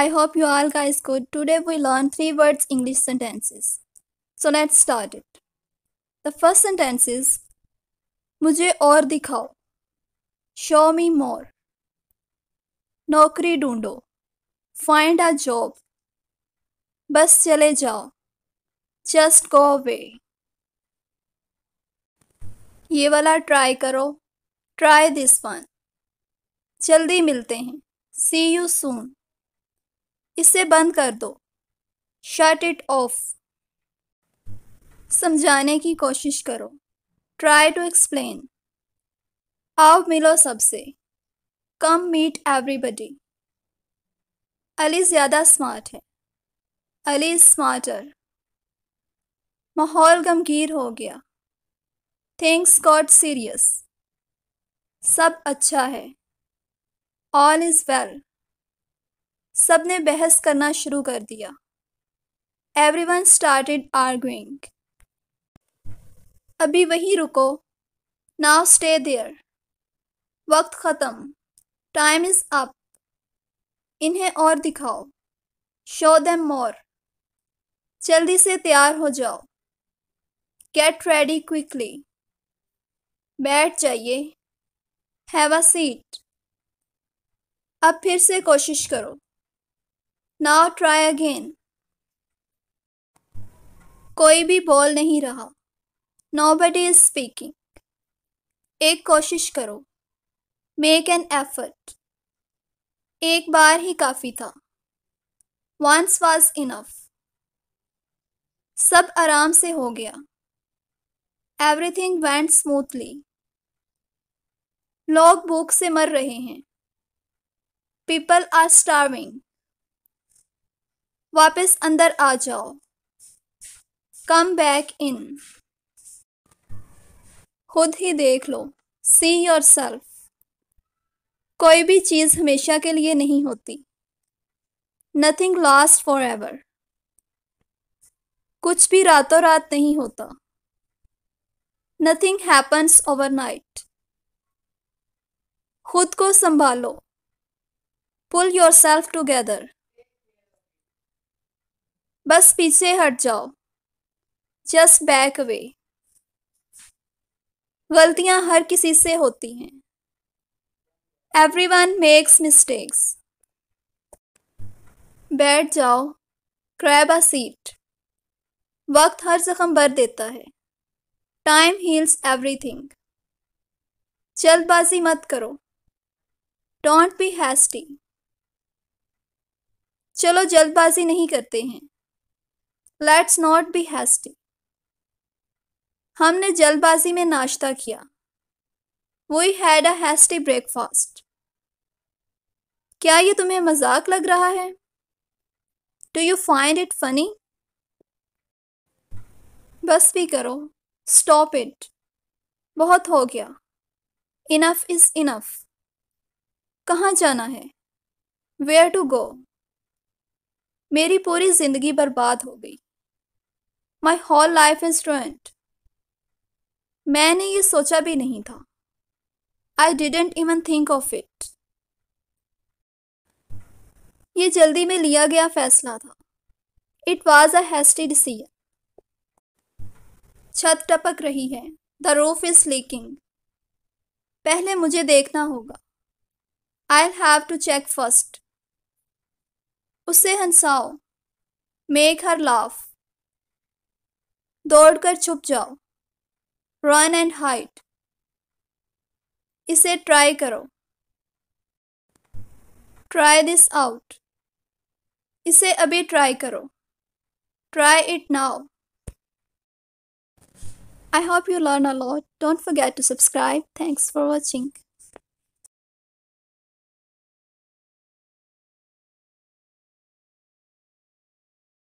I hope you all guys good. Today we learn three words English sentences. So let's start it. The first sentence is मुझे और दिखाओ Show me more. नौकरी ढूंढो Find a job. बस चले जाओ Just go away. ये वाला ट्राई करो ट्राई दिस वन जल्दी मिलते हैं सी यू सून इसे बंद कर दो शट इट ऑफ समझाने की कोशिश करो ट्राई टू एक्सप्लेन आओ मिलो सबसे कम मीट एवरीबडी अली ज़्यादा स्मार्ट है अली स्मार्टर माहौल गमगीर हो गया थिंग्स गॉट सीरियस सब अच्छा है ऑल इज़ वेल सब ने बहस करना शुरू कर दिया एवरी वन स्टार्टेड आर्ग्यूइंग अभी वहीं रुको नाउ स्टे देयर वक्त ख़त्म टाइम इज़ अप इन्हें और दिखाओ शो देम मोर जल्दी से तैयार हो जाओ गेट रेडी क्विकली बैठ जाइए हैव अ सीट अब फिर से कोशिश करो नाउ ट्राई अगेन कोई भी बोल नहीं रहा नो बडी इज स्पीकिंग एक कोशिश करो मेक एन एफर्ट एक बार ही काफ़ी था वंस वॉज इनफ सब आराम से हो गया एवरीथिंग वेंट स्मूथली लोग भूख से मर रहे हैं पीपल आर स्टार्विंग वापस अंदर आ जाओ कम बैक इन खुद ही देख लो सी योर सेल्फ कोई भी चीज़ हमेशा के लिए नहीं होती नथिंग लास्ट फॉर एवर कुछ भी रातों रात नहीं होता नथिंग हैपन्स ओवर नाइट खुद को संभालो पुल योर सेल्फ टूगेदर बस पीछे हट जाओ जस्ट बैक अवे गलतियां हर किसी से होती हैं एवरी वन मेक्स मिस्टेक्स बैठ जाओ क्रैब अ सीट वक्त हर जख्म भर देता है टाइम हील्स एवरीथिंग जल्दबाजी मत करो डोंट बी हैस्टी चलो जल्दबाजी नहीं करते हैं लेट्स नॉट बी हैस्टी हमने जल्दबाजी में नाश्ता किया we had a hasty breakfast क्या ये तुम्हें मजाक लग रहा है do you find it funny बस भी करो स्टॉप इट बहुत हो गया इनफ इज इनफ कहाँ जाना है वेयर टू गो मेरी पूरी ज़िंदगी बर्बाद हो गई my whole life is student मैंने ये सोचा भी नहीं था I didn't even think of it ये जल्दी में लिया गया फैसला था इट वॉज अ डिसीजन छत टपक रही है द रूफ इज लीकिंग पहले मुझे देखना होगा I have to check first उसे हंसाओ मेक हर लाफ दौड़ कर छुप जाओ रन एंड हाइट इसे ट्राई करो ट्राई दिस आउट इसे अभी ट्राई करो try it now I hope you learn a lot don't forget to subscribe thanks for watching